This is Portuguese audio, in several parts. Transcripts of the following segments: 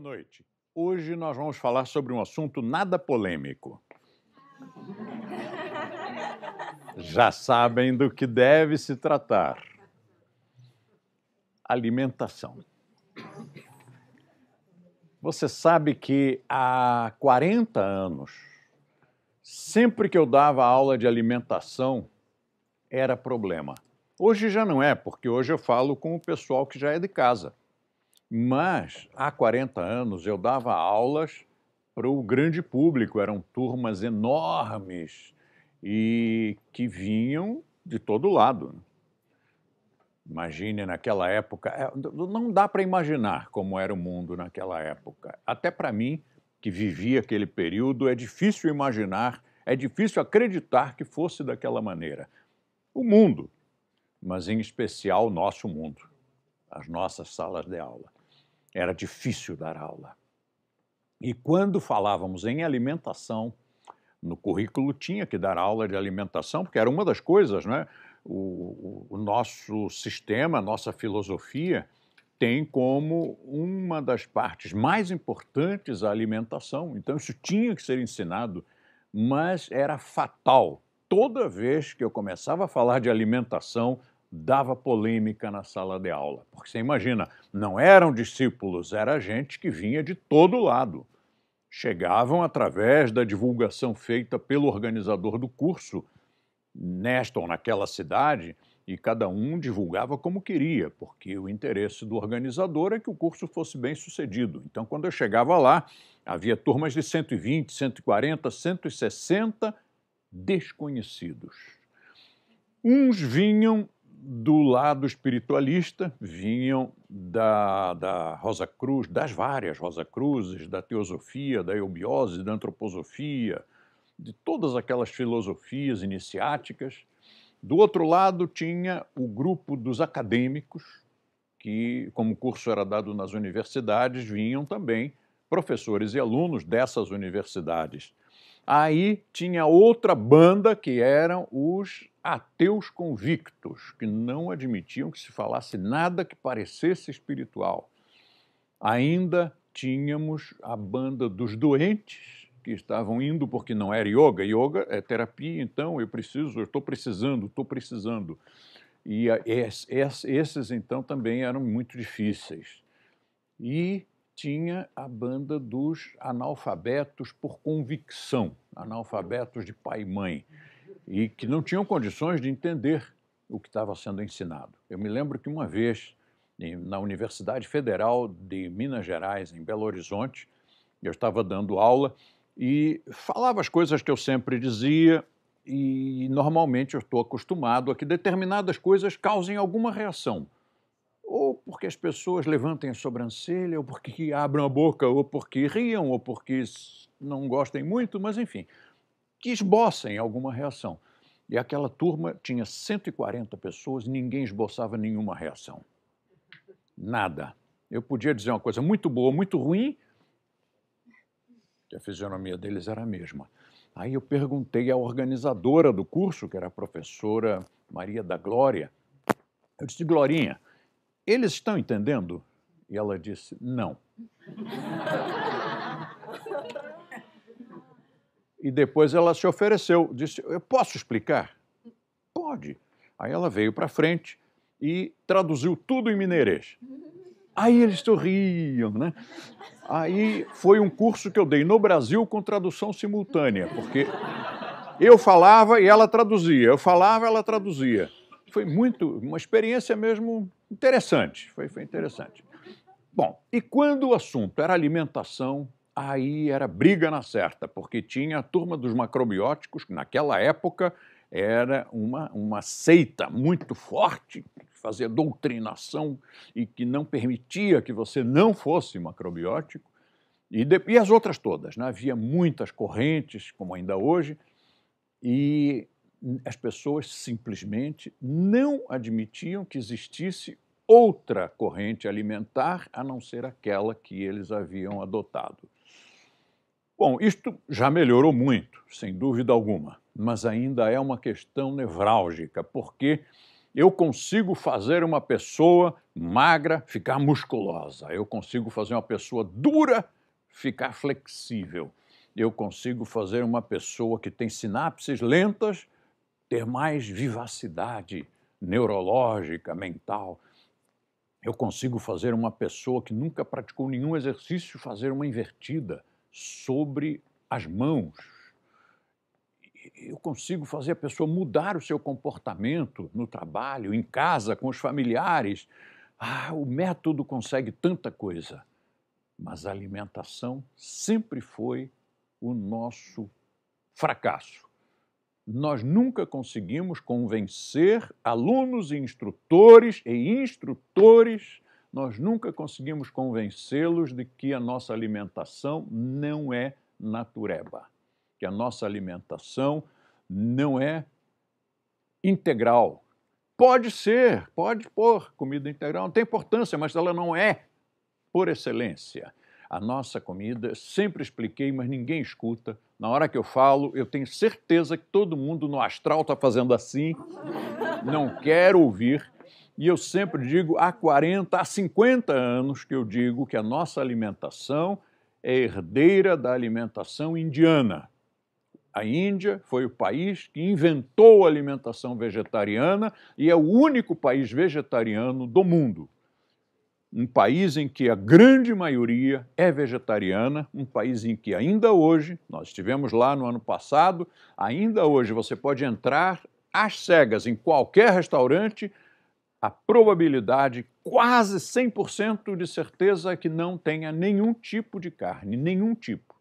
boa noite. Hoje nós vamos falar sobre um assunto nada polêmico. Já sabem do que deve se tratar: alimentação. Você sabe que há 40 anos, sempre que eu dava aula de alimentação, era problema. Hoje já não é, porque hoje eu falo com o pessoal que já é de casa. Mas há 40 anos eu dava aulas para o grande público, eram turmas enormes e que vinham de todo lado. Imagine naquela época, é, não dá para imaginar como era o mundo naquela época. Até para mim, que vivi aquele período, é difícil imaginar, é difícil acreditar que fosse daquela maneira. O mundo, mas em especial o nosso mundo, as nossas salas de aula. Era difícil dar aula. E quando falávamos em alimentação, no currículo tinha que dar aula de alimentação, porque era uma das coisas, né? O, o, nosso sistema, a nossa filosofia tem como uma das partes mais importantes a alimentação. Então, isso tinha que ser ensinado, mas era fatal. Toda vez que eu começava a falar de alimentação, dava polêmica na sala de aula. Porque você imagina, não eram discípulos, era gente que vinha de todo lado. Chegavam através da divulgação feita pelo organizador do curso, nesta ou naquela cidade, e cada um divulgava como queria, porque o interesse do organizador é que o curso fosse bem sucedido. Então, quando eu chegava lá, havia turmas de 120, 140, 160 desconhecidos. Uns vinham do lado espiritualista vinham da, da Rosa Cruz, das várias Rosa Cruzes, da teosofia, da eubiose, da antroposofia, de todas aquelas filosofias iniciáticas. Do outro lado tinha o grupo dos acadêmicos, que, como o curso era dado nas universidades, vinham também professores e alunos dessas universidades. Aí tinha outra banda que eram os ateus convictos, que não admitiam que se falasse nada que parecesse espiritual. Ainda tínhamos a banda dos doentes, que estavam indo porque não era yoga. Yoga é terapia, então eu preciso, eu estou precisando, estou precisando. E esses, então, também eram muito difíceis. E tinha a banda dos analfabetos por convicção, analfabetos de pai e mãe, e que não tinham condições de entender o que estava sendo ensinado. Eu me lembro que uma vez, na Universidade Federal de Minas Gerais, em Belo Horizonte, eu estava dando aula e falava as coisas que eu sempre dizia, e normalmente eu estou acostumado a que determinadas coisas causem alguma reação porque as pessoas levantem a sobrancelha, ou porque abram a boca, ou porque riam, ou porque não gostem muito, mas enfim, que esboçem alguma reação. E aquela turma tinha 140 pessoas, e ninguém esboçava nenhuma reação. Nada. Eu podia dizer uma coisa muito boa, muito ruim, que a fisionomia deles era a mesma. Aí eu perguntei à organizadora do curso, que era a professora Maria da Glória. Eu disse, Glorinha, eles estão entendendo? E ela disse: Não. e depois ela se ofereceu, disse: Eu posso explicar? Pode. Aí ela veio para frente e traduziu tudo em mineirês. Aí eles sorriam, né? Aí foi um curso que eu dei no Brasil com tradução simultânea, porque eu falava e ela traduzia, eu falava e ela traduzia foi muito, uma experiência mesmo interessante, foi, foi interessante. Bom, e quando o assunto era alimentação, aí era briga na certa, porque tinha a turma dos macrobióticos, que naquela época era uma, uma seita muito forte, fazia doutrinação e que não permitia que você não fosse macrobiótico. E, de, e as outras todas, né? havia muitas correntes, como ainda hoje, e as pessoas simplesmente não admitiam que existisse outra corrente alimentar a não ser aquela que eles haviam adotado. Bom, isto já melhorou muito, sem dúvida alguma, mas ainda é uma questão nevrálgica, porque eu consigo fazer uma pessoa magra ficar musculosa, eu consigo fazer uma pessoa dura ficar flexível, eu consigo fazer uma pessoa que tem sinapses lentas ter mais vivacidade neurológica, mental. Eu consigo fazer uma pessoa que nunca praticou nenhum exercício fazer uma invertida sobre as mãos. Eu consigo fazer a pessoa mudar o seu comportamento no trabalho, em casa, com os familiares. Ah, o método consegue tanta coisa, mas a alimentação sempre foi o nosso fracasso nós nunca conseguimos convencer alunos e instrutores e instrutores, nós nunca conseguimos convencê-los de que a nossa alimentação não é natureba, que a nossa alimentação não é integral. Pode ser, pode pôr comida integral, não tem importância, mas ela não é por excelência. A nossa comida, sempre expliquei, mas ninguém escuta, na hora que eu falo, eu tenho certeza que todo mundo no astral está fazendo assim, não quer ouvir. E eu sempre digo, há 40, há 50 anos que eu digo que a nossa alimentação é herdeira da alimentação indiana. A Índia foi o país que inventou a alimentação vegetariana e é o único país vegetariano do mundo um país em que a grande maioria é vegetariana, um país em que ainda hoje, nós estivemos lá no ano passado, ainda hoje você pode entrar às cegas em qualquer restaurante, a probabilidade quase 100% de certeza é que não tenha nenhum tipo de carne, nenhum tipo.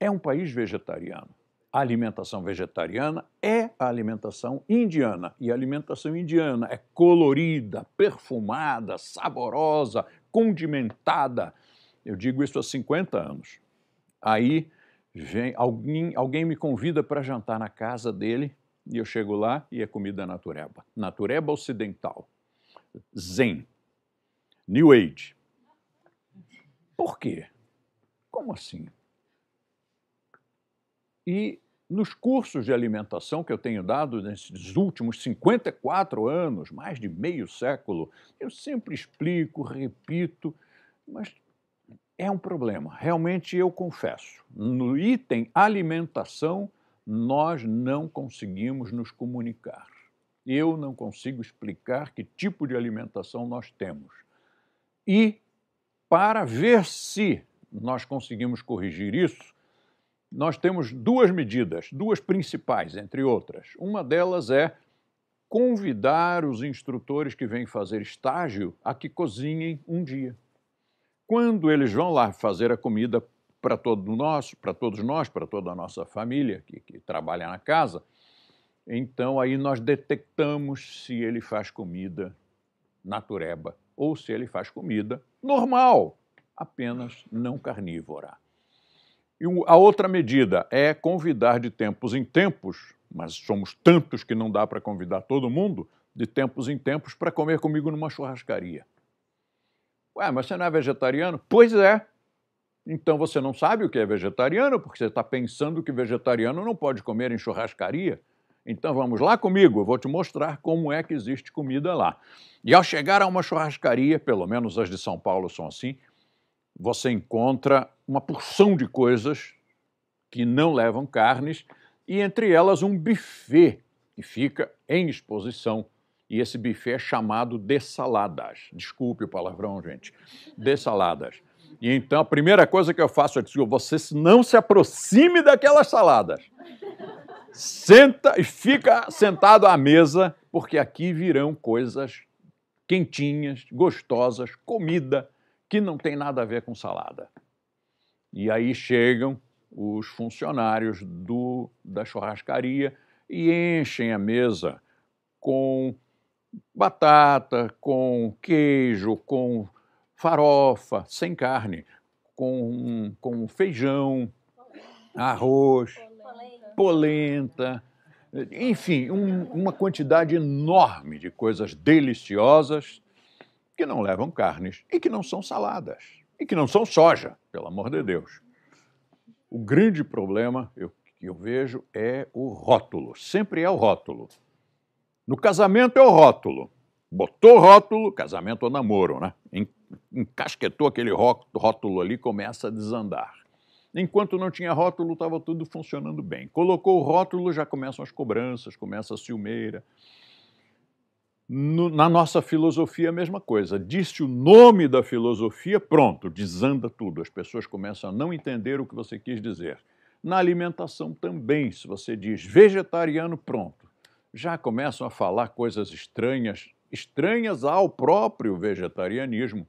É um país vegetariano a alimentação vegetariana é a alimentação indiana. E a alimentação indiana é colorida, perfumada, saborosa, condimentada. Eu digo isso há 50 anos. Aí vem, alguém, alguém me convida para jantar na casa dele e eu chego lá e é comida natureba. Natureba ocidental. Zen. New Age. Por quê? Como assim? E nos cursos de alimentação que eu tenho dado nesses últimos 54 anos, mais de meio século, eu sempre explico, repito, mas é um problema. Realmente eu confesso, no item alimentação, nós não conseguimos nos comunicar. Eu não consigo explicar que tipo de alimentação nós temos. E para ver se nós conseguimos corrigir isso, nós temos duas medidas, duas principais, entre outras. Uma delas é convidar os instrutores que vêm fazer estágio a que cozinhem um dia. Quando eles vão lá fazer a comida para todo nós, para todos nós, para toda a nossa família que, que trabalha na casa, então aí nós detectamos se ele faz comida natureba ou se ele faz comida normal, apenas não carnívora. E a outra medida é convidar de tempos em tempos, mas somos tantos que não dá para convidar todo mundo, de tempos em tempos para comer comigo numa churrascaria. Ué, mas você não é vegetariano? Pois é. Então você não sabe o que é vegetariano, porque você está pensando que vegetariano não pode comer em churrascaria. Então vamos lá comigo, eu vou te mostrar como é que existe comida lá. E ao chegar a uma churrascaria, pelo menos as de São Paulo são assim, você encontra uma porção de coisas que não levam carnes, e entre elas um buffet que fica em exposição. E esse buffet é chamado de saladas. Desculpe o palavrão, gente. De saladas. E então a primeira coisa que eu faço é dizer: você não se aproxime daquelas saladas. Senta e fica sentado à mesa, porque aqui virão coisas quentinhas, gostosas, comida que não tem nada a ver com salada. E aí chegam os funcionários do, da churrascaria e enchem a mesa com batata, com queijo, com farofa, sem carne, com, com feijão, arroz, polenta, enfim, um, uma quantidade enorme de coisas deliciosas que não levam carnes e que não são saladas e que não são soja, pelo amor de Deus. O grande problema eu, que eu vejo é o rótulo, sempre é o rótulo. No casamento é o rótulo. Botou rótulo, casamento ou namoro, né? Encasquetou aquele rótulo ali, começa a desandar. Enquanto não tinha rótulo, estava tudo funcionando bem. Colocou o rótulo, já começam as cobranças, começa a ciumeira. No, na nossa filosofia, é a mesma coisa. Disse o nome da filosofia, pronto, desanda tudo. As pessoas começam a não entender o que você quis dizer. Na alimentação também, se você diz vegetariano, pronto. Já começam a falar coisas estranhas, estranhas ao próprio vegetarianismo,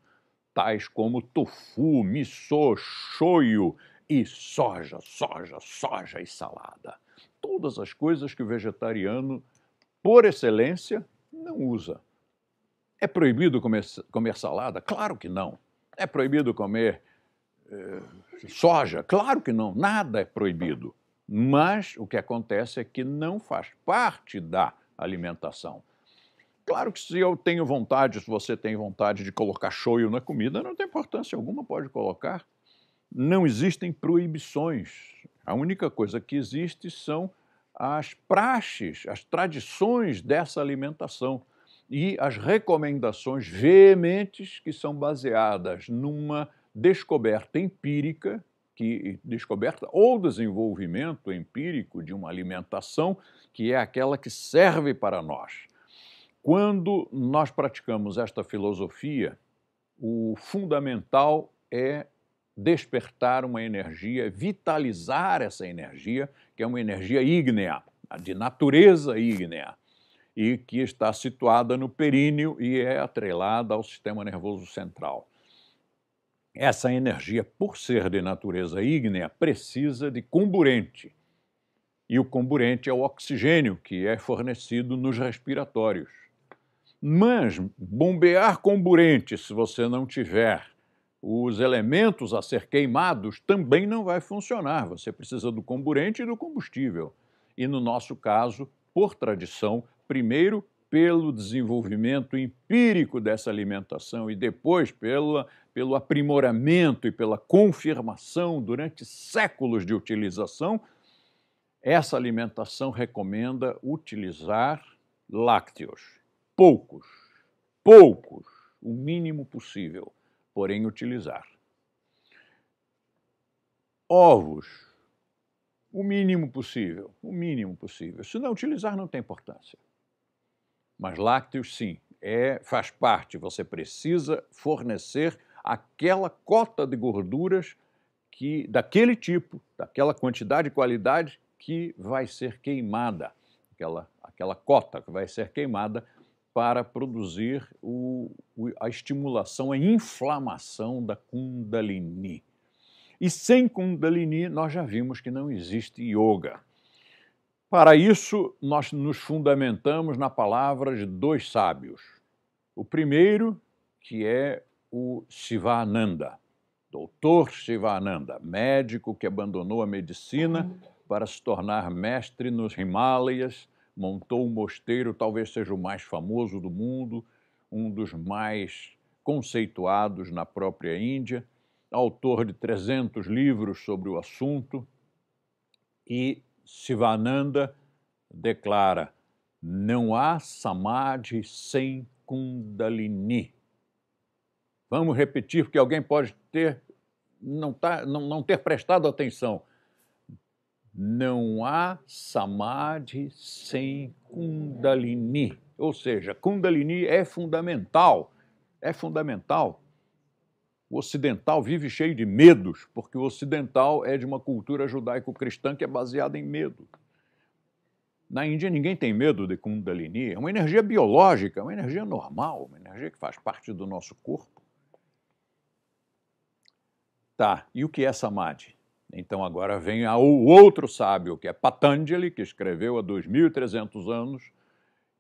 tais como tofu, miso, shoyu e soja, soja, soja e salada. Todas as coisas que o vegetariano, por excelência, não usa. É proibido comer, comer salada? Claro que não. É proibido comer eh, soja? Claro que não. Nada é proibido. Mas o que acontece é que não faz parte da alimentação. Claro que se eu tenho vontade, se você tem vontade de colocar shoyu na comida, não tem importância alguma, pode colocar. Não existem proibições. A única coisa que existe são as praxes, as tradições dessa alimentação e as recomendações veementes que são baseadas numa descoberta empírica, que descoberta ou desenvolvimento empírico de uma alimentação que é aquela que serve para nós. Quando nós praticamos esta filosofia, o fundamental é despertar uma energia, vitalizar essa energia, que é uma energia ígnea, de natureza ígnea, e que está situada no períneo e é atrelada ao sistema nervoso central. Essa energia, por ser de natureza ígnea, precisa de comburente. E o comburente é o oxigênio que é fornecido nos respiratórios. Mas bombear comburente, se você não tiver os elementos a ser queimados também não vai funcionar. Você precisa do comburente e do combustível. E no nosso caso, por tradição, primeiro pelo desenvolvimento empírico dessa alimentação e depois pela, pelo aprimoramento e pela confirmação durante séculos de utilização, essa alimentação recomenda utilizar lácteos. Poucos, poucos, o mínimo possível porém utilizar. Ovos, o mínimo possível, o mínimo possível. Se não utilizar, não tem importância. Mas lácteos, sim, é, faz parte, você precisa fornecer aquela cota de gorduras que daquele tipo, daquela quantidade e qualidade que vai ser queimada, aquela, aquela cota que vai ser queimada para produzir o, a estimulação, a inflamação da Kundalini. E sem Kundalini, nós já vimos que não existe yoga. Para isso, nós nos fundamentamos na palavra de dois sábios. O primeiro, que é o Sivananda, doutor Sivananda, médico que abandonou a medicina uhum. para se tornar mestre nos Himalayas montou um mosteiro, talvez seja o mais famoso do mundo, um dos mais conceituados na própria Índia, autor de 300 livros sobre o assunto, e Sivananda declara: não há samadhi sem Kundalini. Vamos repetir, porque alguém pode ter não, tá, não, não ter prestado atenção não há samadhi sem kundalini. Ou seja, kundalini é fundamental, é fundamental. O ocidental vive cheio de medos, porque o ocidental é de uma cultura judaico-cristã que é baseada em medo. Na Índia ninguém tem medo de kundalini, é uma energia biológica, é uma energia normal, uma energia que faz parte do nosso corpo. Tá, e o que é samadhi? Então agora vem o outro sábio, que é Patanjali, que escreveu há 2.300 anos,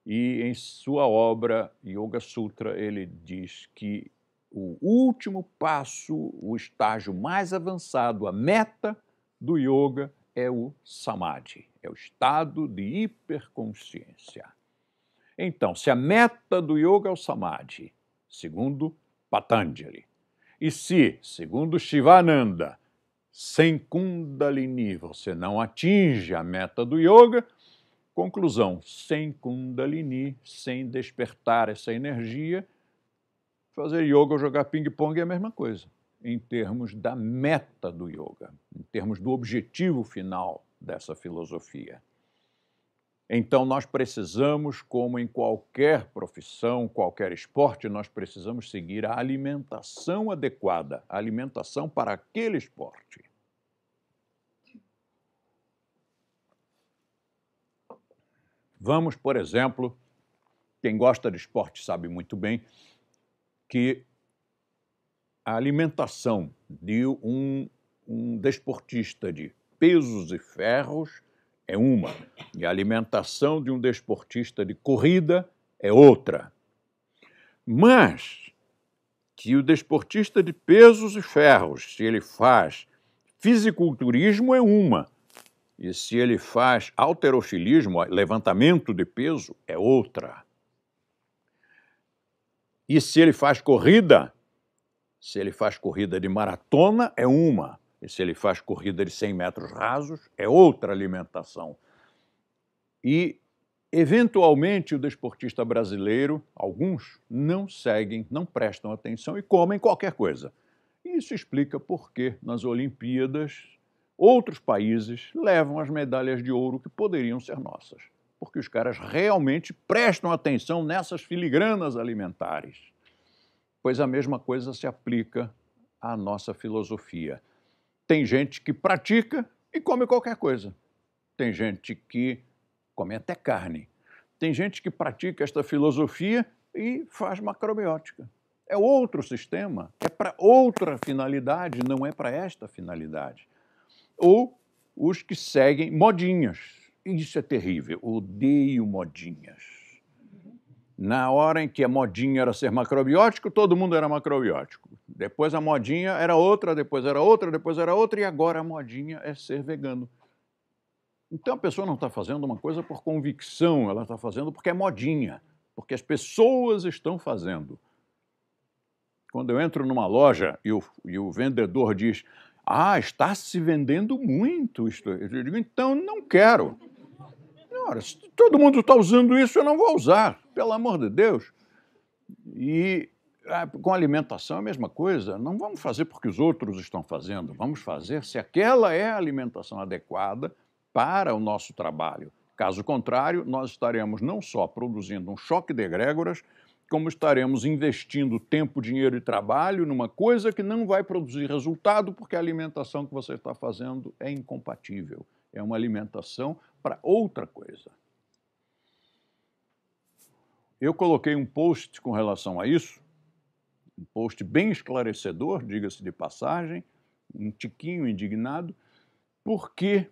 e em sua obra Yoga Sutra ele diz que o último passo, o estágio mais avançado, a meta do yoga é o samadhi, é o estado de hiperconsciência. Então, se a meta do yoga é o samadhi, segundo Patanjali, e se, segundo Shivananda, sem Kundalini você não atinge a meta do yoga. Conclusão: sem Kundalini, sem despertar essa energia, fazer yoga ou jogar ping-pong é a mesma coisa, em termos da meta do yoga, em termos do objetivo final dessa filosofia. Então, nós precisamos, como em qualquer profissão, qualquer esporte, nós precisamos seguir a alimentação adequada, a alimentação para aquele esporte. Vamos, por exemplo, quem gosta de esporte sabe muito bem que a alimentação de um, um desportista de pesos e ferros é uma e a alimentação de um desportista de corrida é outra. Mas que o desportista de pesos e ferros, se ele faz fisiculturismo, é uma, e se ele faz alterofilismo, levantamento de peso, é outra. E se ele faz corrida, se ele faz corrida de maratona, é uma. E se ele faz corrida de 100 metros rasos, é outra alimentação. E, eventualmente, o desportista brasileiro, alguns, não seguem, não prestam atenção e comem qualquer coisa. isso explica por que, nas Olimpíadas, outros países levam as medalhas de ouro que poderiam ser nossas. Porque os caras realmente prestam atenção nessas filigranas alimentares. Pois a mesma coisa se aplica à nossa filosofia. Tem gente que pratica e come qualquer coisa. Tem gente que come até carne. Tem gente que pratica esta filosofia e faz macrobiótica. É outro sistema, é para outra finalidade, não é para esta finalidade. Ou os que seguem modinhas. Isso é terrível. Odeio modinhas na hora em que a modinha era ser macrobiótico, todo mundo era macrobiótico. Depois a modinha era outra, depois era outra, depois era outra, e agora a modinha é ser vegano. Então a pessoa não está fazendo uma coisa por convicção, ela está fazendo porque é modinha, porque as pessoas estão fazendo. Quando eu entro numa loja e o, e o vendedor diz: Ah, está se vendendo muito isto. Eu digo: Então não quero. Não, se todo mundo está usando isso, eu não vou usar pelo amor de Deus. E ah, com alimentação é a mesma coisa. Não vamos fazer porque os outros estão fazendo, vamos fazer se aquela é a alimentação adequada para o nosso trabalho. Caso contrário, nós estaremos não só produzindo um choque de egrégoras, como estaremos investindo tempo, dinheiro e trabalho numa coisa que não vai produzir resultado, porque a alimentação que você está fazendo é incompatível. É uma alimentação para outra coisa. Eu coloquei um post com relação a isso, um post bem esclarecedor, diga-se de passagem, um tiquinho indignado, porque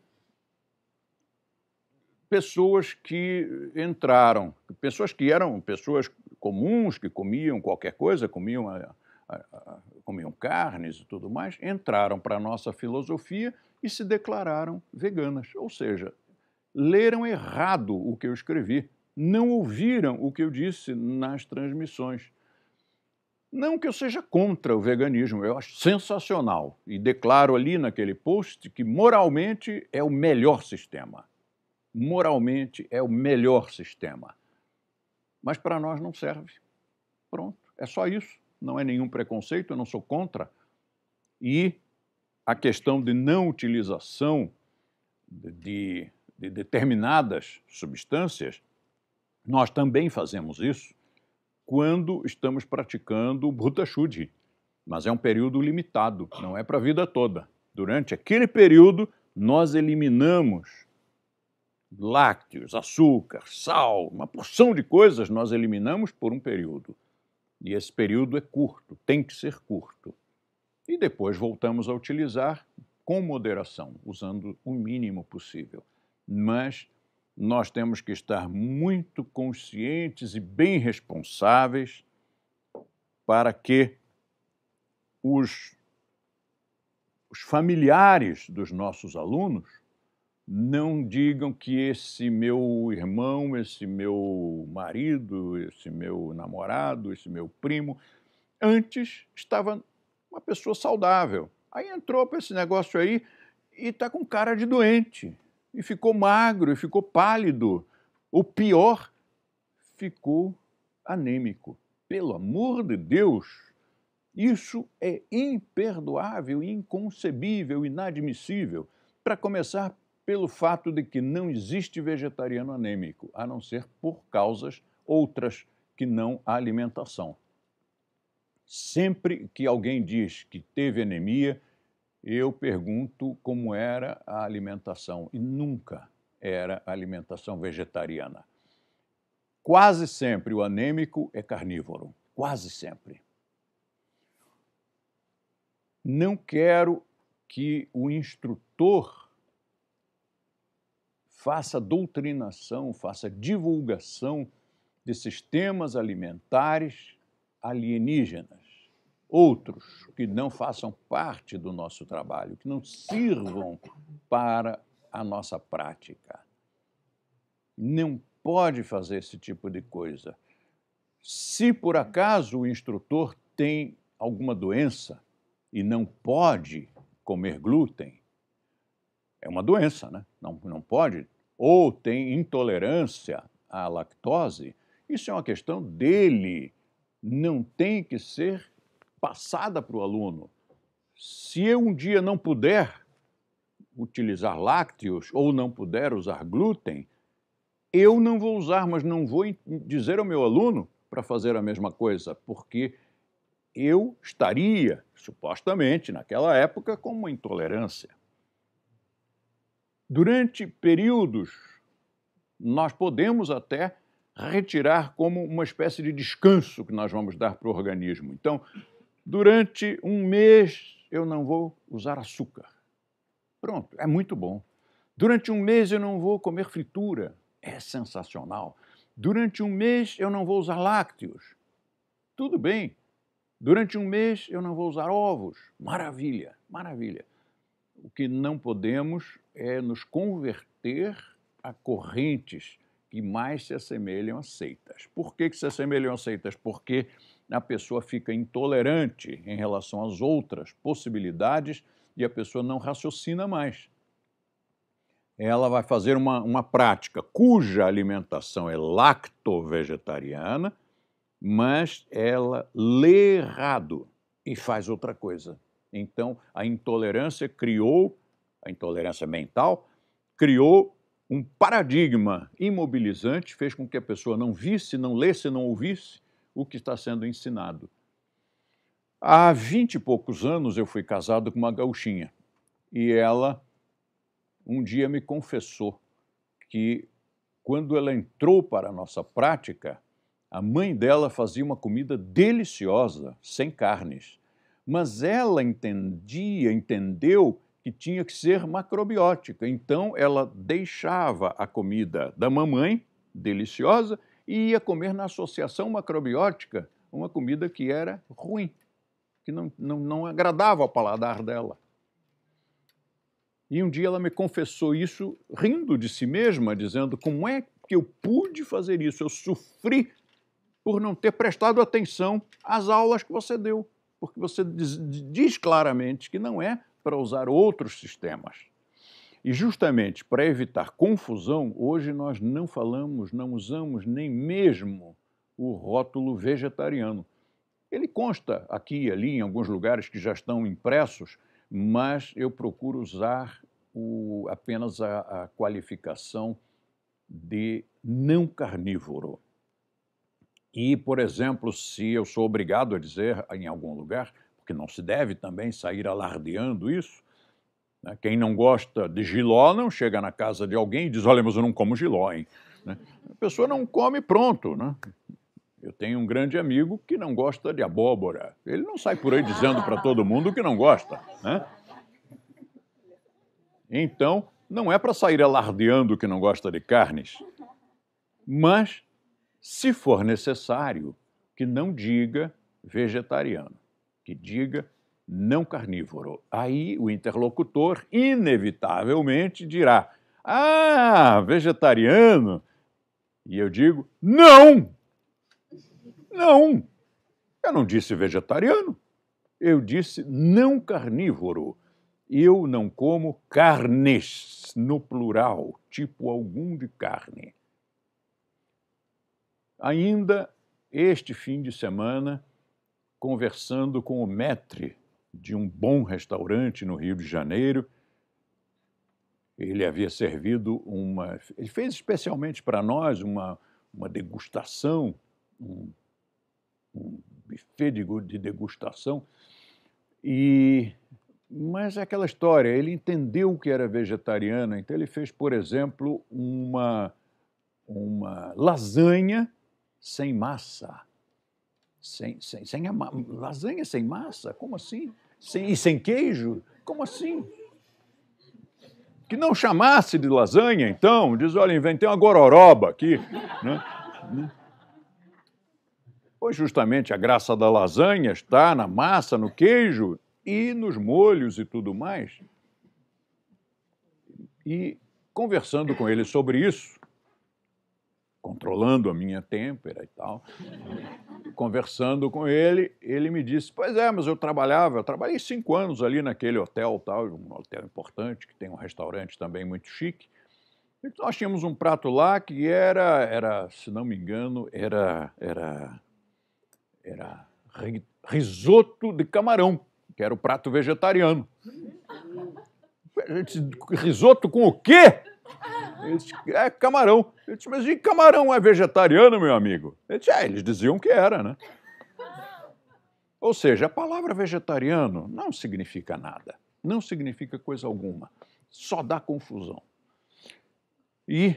pessoas que entraram, pessoas que eram pessoas comuns, que comiam qualquer coisa, comiam, a, a, a, comiam carnes e tudo mais, entraram para a nossa filosofia e se declararam veganas. Ou seja, leram errado o que eu escrevi não ouviram o que eu disse nas transmissões. Não que eu seja contra o veganismo, eu acho sensacional e declaro ali naquele post que moralmente é o melhor sistema. Moralmente é o melhor sistema. Mas para nós não serve. Pronto, é só isso. Não é nenhum preconceito, eu não sou contra. E a questão de não utilização de, de determinadas substâncias nós também fazemos isso quando estamos praticando Bhuta Shuddhi, mas é um período limitado, não é para a vida toda. Durante aquele período, nós eliminamos lácteos, açúcar, sal, uma porção de coisas nós eliminamos por um período. E esse período é curto, tem que ser curto. E depois voltamos a utilizar com moderação, usando o mínimo possível. Mas nós temos que estar muito conscientes e bem responsáveis para que os, os familiares dos nossos alunos não digam que esse meu irmão, esse meu marido, esse meu namorado, esse meu primo, antes estava uma pessoa saudável. Aí entrou para esse negócio aí e está com cara de doente e ficou magro, e ficou pálido. O pior, ficou anêmico. Pelo amor de Deus! Isso é imperdoável, inconcebível, inadmissível. Para começar pelo fato de que não existe vegetariano anêmico, a não ser por causas outras que não a alimentação. Sempre que alguém diz que teve anemia, eu pergunto como era a alimentação e nunca era alimentação vegetariana. Quase sempre o anêmico é carnívoro, quase sempre. Não quero que o instrutor faça doutrinação, faça divulgação de sistemas alimentares alienígenas outros que não façam parte do nosso trabalho, que não sirvam para a nossa prática. Não pode fazer esse tipo de coisa. Se por acaso o instrutor tem alguma doença e não pode comer glúten, é uma doença, né? Não, não pode. Ou tem intolerância à lactose, isso é uma questão dele. Não tem que ser passada para o aluno. Se eu um dia não puder utilizar lácteos ou não puder usar glúten, eu não vou usar, mas não vou dizer ao meu aluno para fazer a mesma coisa, porque eu estaria, supostamente, naquela época, com uma intolerância. Durante períodos, nós podemos até retirar como uma espécie de descanso que nós vamos dar para o organismo. Então, Durante um mês eu não vou usar açúcar. Pronto, é muito bom. Durante um mês eu não vou comer fritura. É sensacional. Durante um mês eu não vou usar lácteos. Tudo bem. Durante um mês eu não vou usar ovos. Maravilha, maravilha. O que não podemos é nos converter a correntes que mais se assemelham a seitas. Por que, que se assemelham a seitas? Porque a pessoa fica intolerante em relação às outras possibilidades e a pessoa não raciocina mais. Ela vai fazer uma, uma prática cuja alimentação é lacto-vegetariana, mas ela lê errado e faz outra coisa. Então, a intolerância criou, a intolerância mental, criou um paradigma imobilizante, fez com que a pessoa não visse, não lesse, não ouvisse, o que está sendo ensinado. Há vinte e poucos anos eu fui casado com uma gauchinha e ela um dia me confessou que quando ela entrou para a nossa prática, a mãe dela fazia uma comida deliciosa, sem carnes, mas ela entendia, entendeu que tinha que ser macrobiótica. Então ela deixava a comida da mamãe deliciosa e ia comer na associação macrobiótica uma comida que era ruim, que não, não, não agradava ao paladar dela. E um dia ela me confessou isso rindo de si mesma, dizendo: Como é que eu pude fazer isso? Eu sofri por não ter prestado atenção às aulas que você deu, porque você diz, diz claramente que não é para usar outros sistemas. E justamente para evitar confusão, hoje nós não falamos, não usamos nem mesmo o rótulo vegetariano. Ele consta aqui e ali em alguns lugares que já estão impressos, mas eu procuro usar o, apenas a, a qualificação de não carnívoro. E, por exemplo, se eu sou obrigado a dizer em algum lugar, porque não se deve também sair alardeando isso, né? Quem não gosta de giló não chega na casa de alguém e diz: Olha, mas eu não como giló, hein? Né? A pessoa não come pronto, né? Eu tenho um grande amigo que não gosta de abóbora. Ele não sai por aí dizendo para todo mundo que não gosta. Né? Então, não é para sair alardeando que não gosta de carnes, mas, se for necessário, que não diga vegetariano, que diga não carnívoro. Aí o interlocutor, inevitavelmente, dirá: Ah, vegetariano? E eu digo: Não! Não! Eu não disse vegetariano, eu disse não carnívoro. Eu não como carnes, no plural, tipo algum de carne. Ainda este fim de semana, conversando com o Metre de um bom restaurante no Rio de Janeiro. Ele havia servido uma. Ele fez especialmente para nós uma, uma degustação, um, um buffet de, de degustação. E mas é aquela história, ele entendeu que era vegetariano, então ele fez, por exemplo, uma, uma lasanha sem massa. Sem, sem, sem a, uhum. lasanha sem massa? Como assim? Sem, e sem queijo? Como assim? Que não chamasse de lasanha, então, diz: olha, inventei uma gororoba aqui. Né? né? Pois justamente a graça da lasanha está na massa, no queijo e nos molhos e tudo mais. E conversando com ele sobre isso, controlando a minha têmpera e tal, conversando com ele, ele me disse, pois é, mas eu trabalhava, eu trabalhei cinco anos ali naquele hotel tal, um hotel importante, que tem um restaurante também muito chique, e nós tínhamos um prato lá que era, era se não me engano, era, era, era risoto de camarão, que era o prato vegetariano. Risoto com o quê? Disse, é camarão. Eu disse, mas e camarão é vegetariano, meu amigo? Ele disse, é, eles diziam que era, né? Ou seja, a palavra vegetariano não significa nada, não significa coisa alguma, só dá confusão. E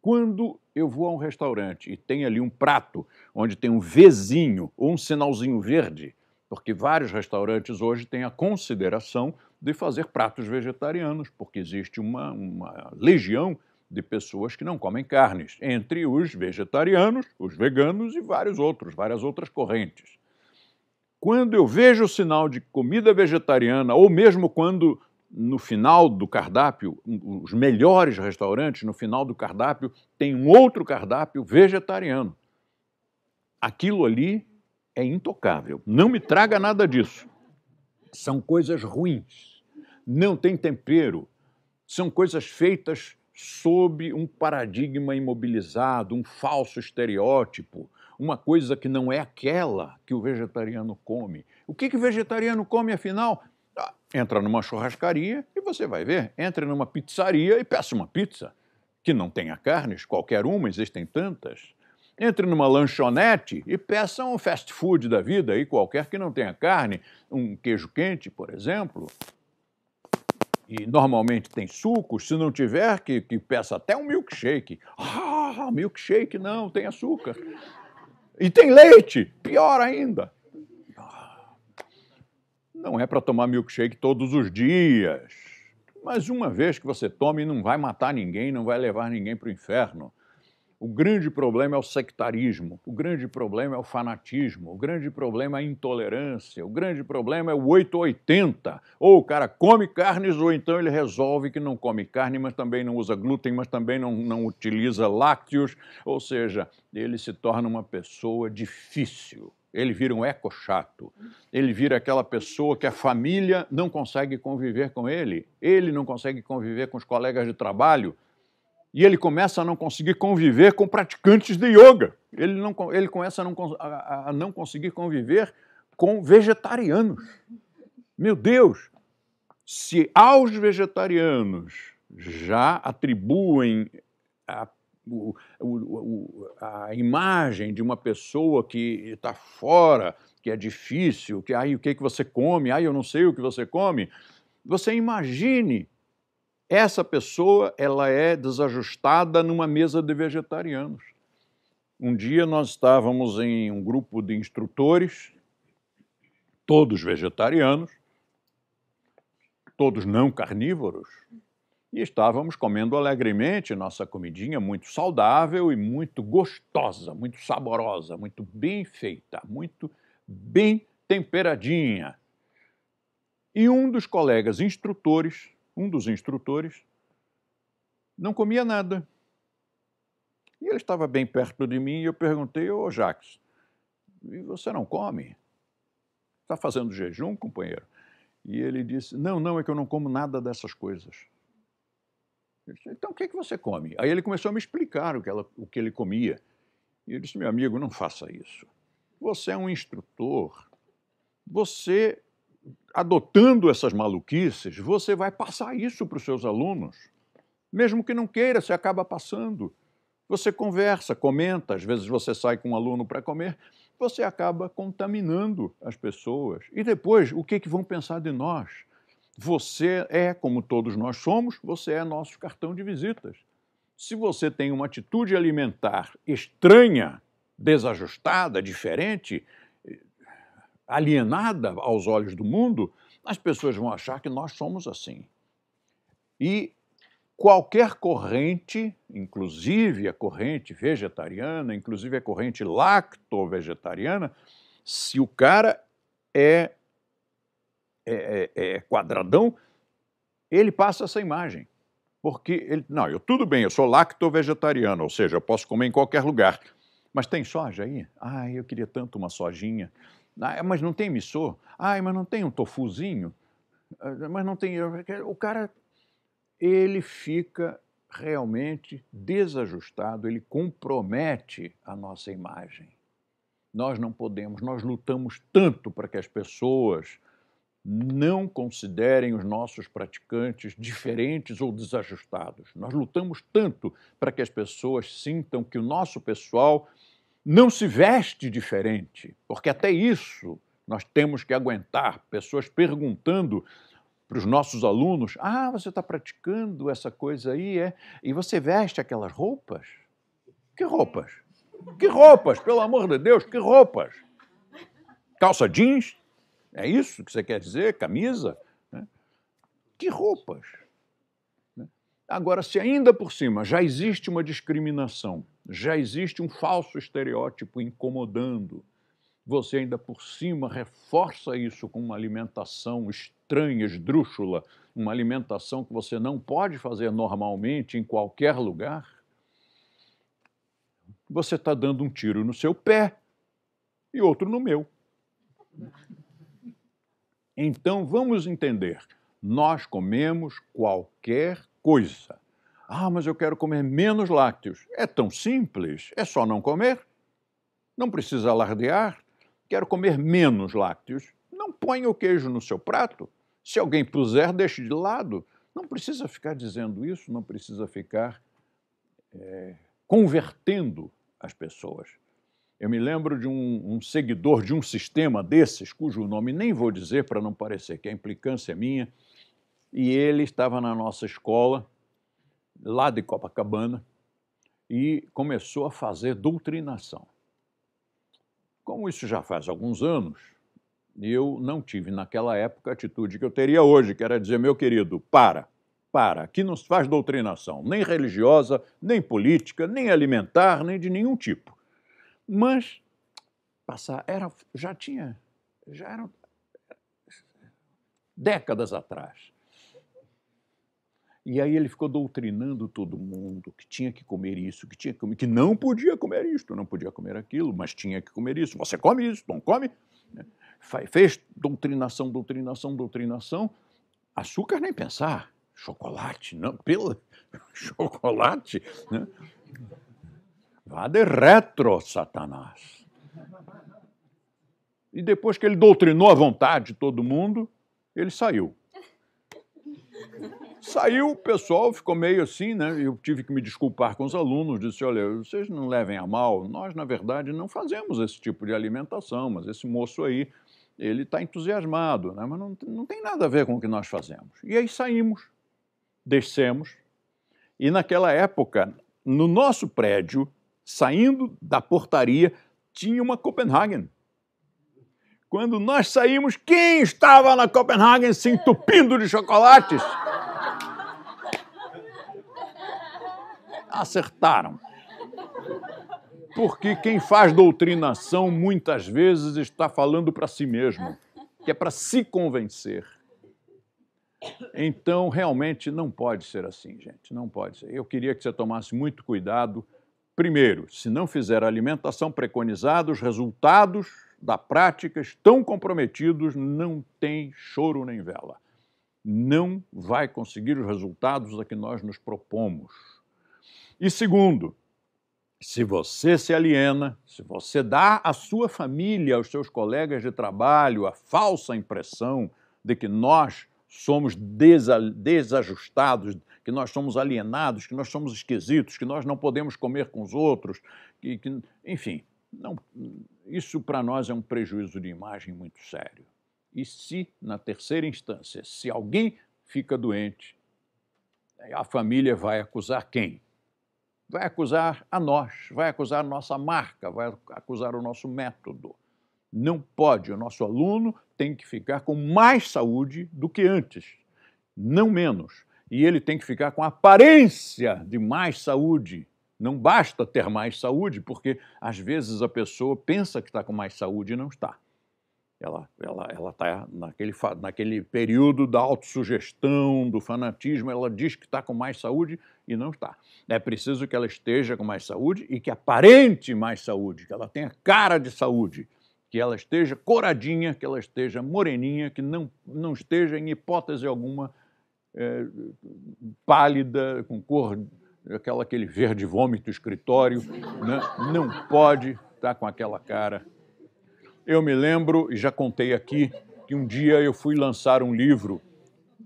quando eu vou a um restaurante e tem ali um prato onde tem um Vzinho ou um sinalzinho verde, porque vários restaurantes hoje têm a consideração de fazer pratos vegetarianos, porque existe uma, uma legião de pessoas que não comem carnes, entre os vegetarianos, os veganos e vários outros, várias outras correntes. Quando eu vejo o sinal de comida vegetariana, ou mesmo quando no final do cardápio, os melhores restaurantes, no final do cardápio, tem um outro cardápio vegetariano. Aquilo ali é intocável. Não me traga nada disso. São coisas ruins não tem tempero. São coisas feitas sob um paradigma imobilizado, um falso estereótipo, uma coisa que não é aquela que o vegetariano come. O que, que o vegetariano come, afinal? Ah, entra numa churrascaria e você vai ver. Entra numa pizzaria e peça uma pizza, que não tenha carnes, qualquer uma, existem tantas. Entre numa lanchonete e peça um fast food da vida, aí qualquer que não tenha carne, um queijo quente, por exemplo e normalmente tem sucos. Se não tiver, que, que peça até um milkshake. Ah, milkshake não, tem açúcar. E tem leite, pior ainda. Ah, não é para tomar milkshake todos os dias. Mas uma vez que você tome, não vai matar ninguém, não vai levar ninguém para o inferno. O grande problema é o sectarismo, o grande problema é o fanatismo, o grande problema é a intolerância, o grande problema é o 880. Ou o cara come carnes, ou então ele resolve que não come carne, mas também não usa glúten, mas também não, não utiliza lácteos. Ou seja, ele se torna uma pessoa difícil. Ele vira um eco chato. Ele vira aquela pessoa que a família não consegue conviver com ele. Ele não consegue conviver com os colegas de trabalho e ele começa a não conseguir conviver com praticantes de yoga. Ele, não, ele começa a não, a, a não conseguir conviver com vegetarianos. Meu Deus! Se aos vegetarianos já atribuem a, o, o, a imagem de uma pessoa que está fora, que é difícil, que aí o que, é que você come, aí eu não sei o que você come, você imagine essa pessoa ela é desajustada numa mesa de vegetarianos. Um dia nós estávamos em um grupo de instrutores, todos vegetarianos, todos não carnívoros, e estávamos comendo alegremente nossa comidinha muito saudável e muito gostosa, muito saborosa, muito bem feita, muito bem temperadinha. E um dos colegas instrutores um dos instrutores, não comia nada. E ele estava bem perto de mim e eu perguntei, ô oh, Jacques, você não come? Está fazendo jejum, companheiro? E ele disse, não, não, é que eu não como nada dessas coisas. Disse, então o que, é que você come? Aí ele começou a me explicar o que, ela, o que ele comia. E eu disse, meu amigo, não faça isso. Você é um instrutor. Você adotando essas maluquices, você vai passar isso para os seus alunos. Mesmo que não queira, você acaba passando. Você conversa, comenta, às vezes você sai com um aluno para comer, você acaba contaminando as pessoas. E depois, o que, que vão pensar de nós? Você é, como todos nós somos, você é nosso cartão de visitas. Se você tem uma atitude alimentar estranha, desajustada, diferente, alienada aos olhos do mundo, as pessoas vão achar que nós somos assim. E qualquer corrente, inclusive a corrente vegetariana, inclusive a corrente lacto-vegetariana, se o cara é, é, é, é quadradão, ele passa essa imagem. Porque ele, não, eu tudo bem, eu sou lacto-vegetariano, ou seja, eu posso comer em qualquer lugar. Mas tem soja aí? Ah, eu queria tanto uma sojinha. Ah, é, mas não tem emissor. Ah, mas não tem um tofuzinho. Ah, mas não tem. O cara, ele fica realmente desajustado, ele compromete a nossa imagem. Nós não podemos, nós lutamos tanto para que as pessoas não considerem os nossos praticantes diferentes ou desajustados. Nós lutamos tanto para que as pessoas sintam que o nosso pessoal não se veste diferente, porque até isso nós temos que aguentar pessoas perguntando para os nossos alunos: ah, você está praticando essa coisa aí, é? E você veste aquelas roupas? Que roupas? Que roupas, pelo amor de Deus, que roupas? Calça jeans? É isso que você quer dizer? Camisa? Né? Que roupas? Né? Agora, se ainda por cima já existe uma discriminação já existe um falso estereótipo incomodando. Você ainda por cima reforça isso com uma alimentação estranha, esdrúxula, uma alimentação que você não pode fazer normalmente em qualquer lugar. Você está dando um tiro no seu pé e outro no meu. Então vamos entender: nós comemos qualquer coisa ah, mas eu quero comer menos lácteos. É tão simples, é só não comer. Não precisa alardear. Quero comer menos lácteos. Não ponha o queijo no seu prato. Se alguém puser, deixe de lado. Não precisa ficar dizendo isso, não precisa ficar é, convertendo as pessoas. Eu me lembro de um, um, seguidor de um sistema desses, cujo nome nem vou dizer para não parecer que a implicância é minha, e ele estava na nossa escola lá de Copacabana e começou a fazer doutrinação. Como isso já faz alguns anos, eu não tive naquela época a atitude que eu teria hoje, que era dizer, meu querido, para, para, aqui não se faz doutrinação, nem religiosa, nem política, nem alimentar, nem de nenhum tipo. Mas passar, era, já tinha, já eram décadas atrás. E aí ele ficou doutrinando todo mundo que tinha que comer isso, que tinha que comer, que não podia comer isto, não podia comer aquilo, mas tinha que comer isso. Você come isso, não come. Né? Fez doutrinação, doutrinação, doutrinação. Açúcar nem pensar. Chocolate, não, pela chocolate, né? Vá de retro, Satanás. E depois que ele doutrinou à vontade todo mundo, ele saiu. Saiu o pessoal, ficou meio assim, né? Eu tive que me desculpar com os alunos, disse: olha, vocês não levem a mal, nós, na verdade, não fazemos esse tipo de alimentação, mas esse moço aí, ele está entusiasmado, né? mas não, não tem nada a ver com o que nós fazemos. E aí saímos, descemos, e naquela época, no nosso prédio, saindo da portaria, tinha uma Copenhagen. Quando nós saímos, quem estava na Copenhagen se entupindo de chocolates? acertaram. Porque quem faz doutrinação muitas vezes está falando para si mesmo, que é para se convencer. Então, realmente não pode ser assim, gente, não pode ser. Eu queria que você tomasse muito cuidado. Primeiro, se não fizer a alimentação preconizada, os resultados da prática estão comprometidos, não tem choro nem vela. Não vai conseguir os resultados a que nós nos propomos. E segundo, se você se aliena, se você dá à sua família, aos seus colegas de trabalho, a falsa impressão de que nós somos desajustados, que nós somos alienados, que nós somos esquisitos, que nós não podemos comer com os outros, que, que enfim, não, isso para nós é um prejuízo de imagem muito sério. E se, na terceira instância, se alguém fica doente, a família vai acusar quem? vai acusar a nós, vai acusar nossa marca, vai acusar o nosso método. Não pode, o nosso aluno tem que ficar com mais saúde do que antes, não menos. E ele tem que ficar com a aparência de mais saúde. Não basta ter mais saúde, porque às vezes a pessoa pensa que está com mais saúde e não está ela ela ela está naquele naquele período da autossugestão do fanatismo ela diz que está com mais saúde e não está é preciso que ela esteja com mais saúde e que aparente mais saúde que ela tenha cara de saúde que ela esteja coradinha que ela esteja moreninha que não não esteja em hipótese alguma é, pálida com cor aquela aquele verde vômito escritório né? não pode estar tá com aquela cara eu me lembro, e já contei aqui, que um dia eu fui lançar um livro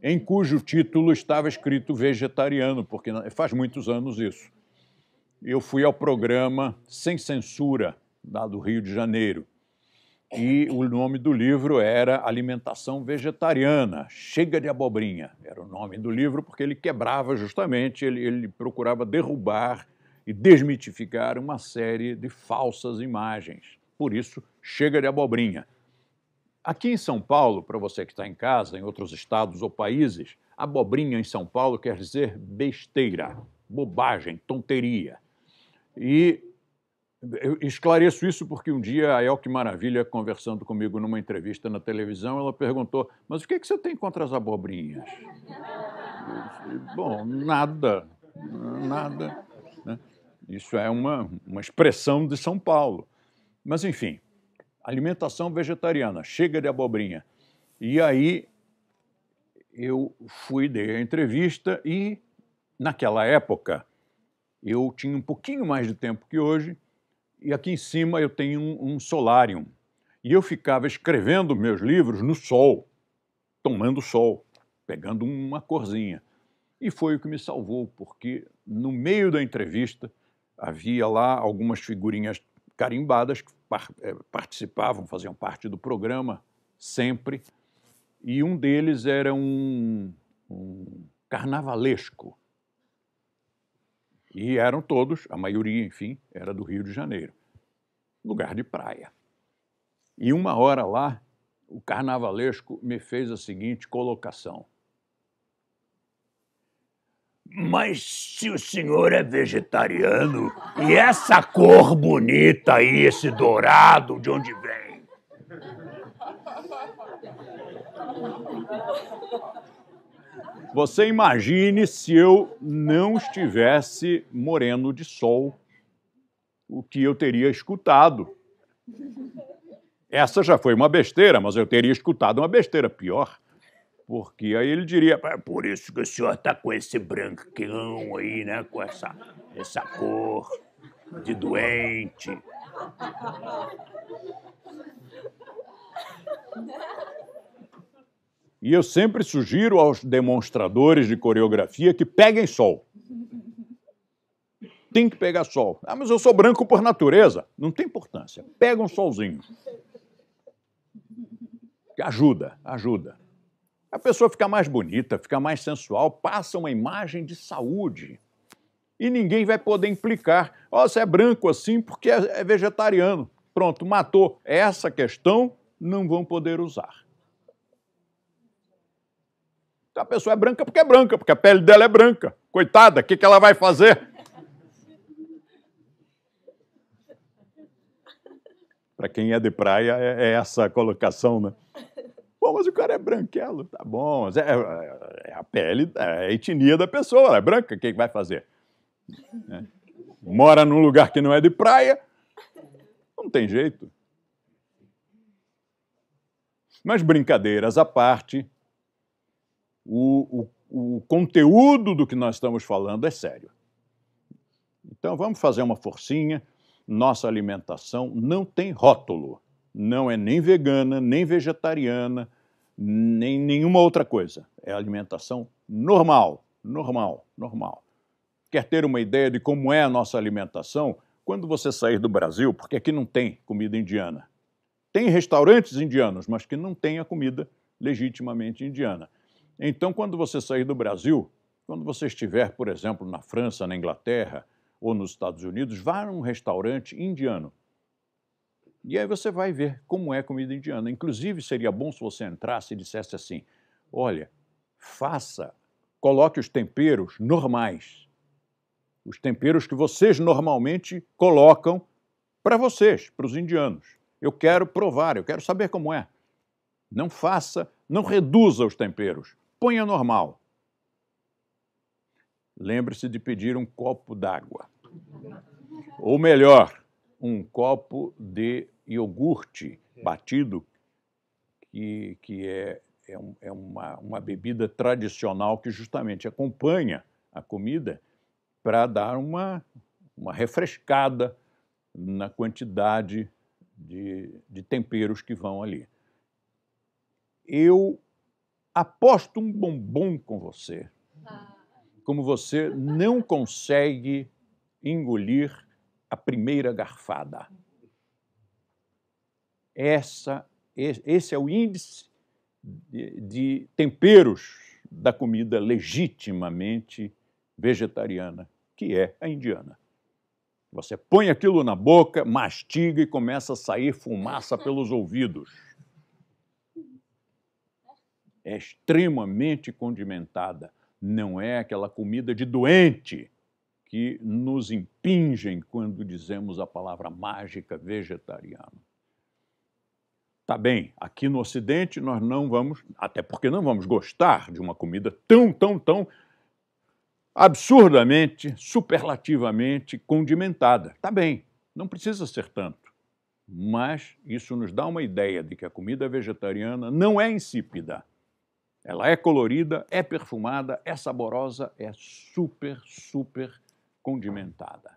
em cujo título estava escrito vegetariano, porque faz muitos anos isso. Eu fui ao programa Sem Censura, lá do Rio de Janeiro. E o nome do livro era Alimentação Vegetariana, Chega de Abobrinha. Era o nome do livro porque ele quebrava justamente, ele, ele procurava derrubar e desmitificar uma série de falsas imagens. Por isso, chega de abobrinha. Aqui em São Paulo, para você que está em casa, em outros estados ou países, abobrinha em São Paulo quer dizer besteira, bobagem, tonteria. E eu esclareço isso porque um dia a Elke Maravilha, conversando comigo numa entrevista na televisão, ela perguntou: Mas o que, é que você tem contra as abobrinhas? Disse, Bom, nada, nada. Né? Isso é uma, uma expressão de São Paulo. Mas, enfim, alimentação vegetariana, chega de abobrinha. E aí eu fui, dei a entrevista e, naquela época, eu tinha um pouquinho mais de tempo que hoje e aqui em cima eu tenho um, um solário E eu ficava escrevendo meus livros no sol, tomando sol, pegando uma corzinha. E foi o que me salvou, porque no meio da entrevista havia lá algumas figurinhas carimbadas que eh, participavam, faziam parte do programa sempre, e um deles era um, um carnavalesco. E eram todos, a maioria, enfim, era do Rio de Janeiro, lugar de praia. E uma hora lá, o carnavalesco me fez a seguinte colocação: mas se o senhor é vegetariano, e essa cor bonita aí, esse dourado, de onde vem? Você imagine se eu não estivesse moreno de sol, o que eu teria escutado. Essa já foi uma besteira, mas eu teria escutado uma besteira pior. Porque aí ele diria, é por isso que o senhor está com esse branquão aí, né? Com essa, essa cor de doente. E eu sempre sugiro aos demonstradores de coreografia que peguem sol. Tem que pegar sol. Ah, mas eu sou branco por natureza. Não tem importância. Pega um solzinho. Ajuda, ajuda. A pessoa fica mais bonita, fica mais sensual, passa uma imagem de saúde. E ninguém vai poder implicar. Ó, oh, você é branco assim porque é, é vegetariano. Pronto, matou. Essa questão não vão poder usar. Então, a pessoa é branca porque é branca, porque a pele dela é branca. Coitada, o que, que ela vai fazer? Para quem é de praia, é, é essa a colocação, né? Pô, mas o cara é branquelo. Tá bom, mas é, é, é a pele, é a etnia da pessoa, ela é branca, o que vai fazer? É. Mora num lugar que não é de praia, não tem jeito. Mas brincadeiras à parte, o, o, o conteúdo do que nós estamos falando é sério. Então vamos fazer uma forcinha. Nossa alimentação não tem rótulo. Não é nem vegana, nem vegetariana, nem nenhuma outra coisa. É alimentação normal, normal, normal. Quer ter uma ideia de como é a nossa alimentação? Quando você sair do Brasil, porque aqui não tem comida indiana. Tem restaurantes indianos, mas que não tem a comida legitimamente indiana. Então, quando você sair do Brasil, quando você estiver, por exemplo, na França, na Inglaterra ou nos Estados Unidos, vá a um restaurante indiano e aí você vai ver como é comida indiana. Inclusive, seria bom se você entrasse e dissesse assim: olha, faça, coloque os temperos normais. Os temperos que vocês normalmente colocam para vocês, para os indianos. Eu quero provar, eu quero saber como é. Não faça, não reduza os temperos. Ponha normal. Lembre-se de pedir um copo d'água. Ou melhor, um copo de iogurte é. batido, que, que é, é, um, é uma, uma bebida tradicional que justamente acompanha a comida para dar uma, uma refrescada na quantidade de, de temperos que vão ali. Eu aposto um bombom com você, como você não consegue engolir a primeira garfada. Essa, esse é o índice de, de temperos da comida legitimamente vegetariana, que é a indiana. Você põe aquilo na boca, mastiga e começa a sair fumaça pelos ouvidos. É extremamente condimentada. Não é aquela comida de doente que nos impingem quando dizemos a palavra mágica vegetariano tá bem, aqui no Ocidente nós não vamos, até porque não vamos gostar de uma comida tão, tão, tão absurdamente, superlativamente condimentada. Tá bem, não precisa ser tanto. Mas isso nos dá uma ideia de que a comida vegetariana não é insípida. Ela é colorida, é perfumada, é saborosa, é super, super condimentada.